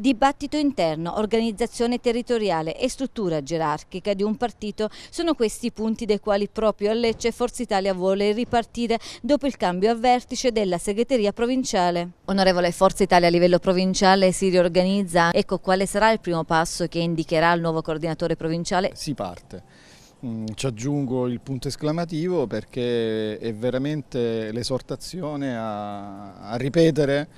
Dibattito interno, organizzazione territoriale e struttura gerarchica di un partito sono questi i punti dai quali proprio a Lecce Forza Italia vuole ripartire dopo il cambio a vertice della segreteria provinciale. Onorevole Forza Italia a livello provinciale si riorganizza, ecco quale sarà il primo passo che indicherà il nuovo coordinatore provinciale? Si parte. Mm, ci aggiungo il punto esclamativo perché è veramente l'esortazione a, a ripetere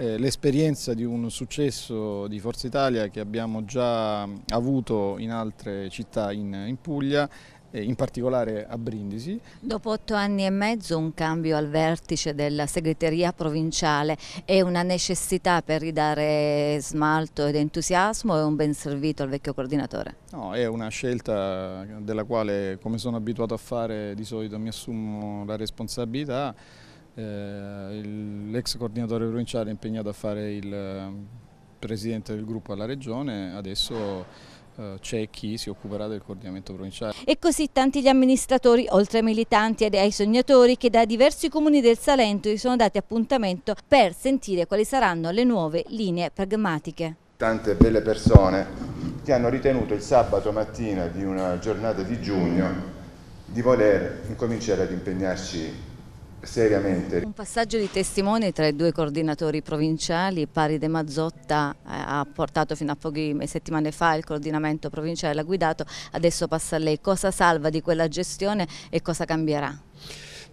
eh, l'esperienza di un successo di Forza Italia che abbiamo già avuto in altre città in, in Puglia eh, in particolare a Brindisi. Dopo otto anni e mezzo un cambio al vertice della segreteria provinciale è una necessità per ridare smalto ed entusiasmo o è un ben servito al vecchio coordinatore? No, è una scelta della quale come sono abituato a fare di solito mi assumo la responsabilità eh, l'ex coordinatore provinciale è impegnato a fare il ehm, presidente del gruppo alla regione, adesso eh, c'è chi si occuperà del coordinamento provinciale. E così tanti gli amministratori, oltre ai militanti e ai sognatori, che da diversi comuni del Salento si sono dati appuntamento per sentire quali saranno le nuove linee pragmatiche. Tante belle persone che hanno ritenuto il sabato mattina di una giornata di giugno di voler incominciare ad impegnarci seriamente. Un passaggio di testimoni tra i due coordinatori provinciali, Pari De Mazzotta eh, ha portato fino a poche settimane fa il coordinamento provinciale, l'ha guidato, adesso passa a lei. Cosa salva di quella gestione e cosa cambierà?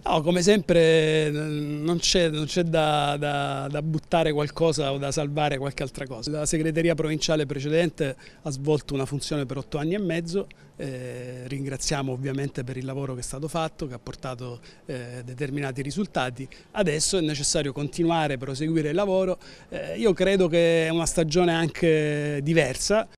No, come sempre non c'è da, da, da, buttare qualcosa o da salvare qualche altra cosa. La segreteria provinciale precedente ha svolto una funzione per otto anni e mezzo, eh, ringraziamo ovviamente per il lavoro che è stato fatto, che ha portato eh, determinati risultati. Adesso è necessario continuare, proseguire il lavoro. Eh, io credo che è una stagione anche diversa,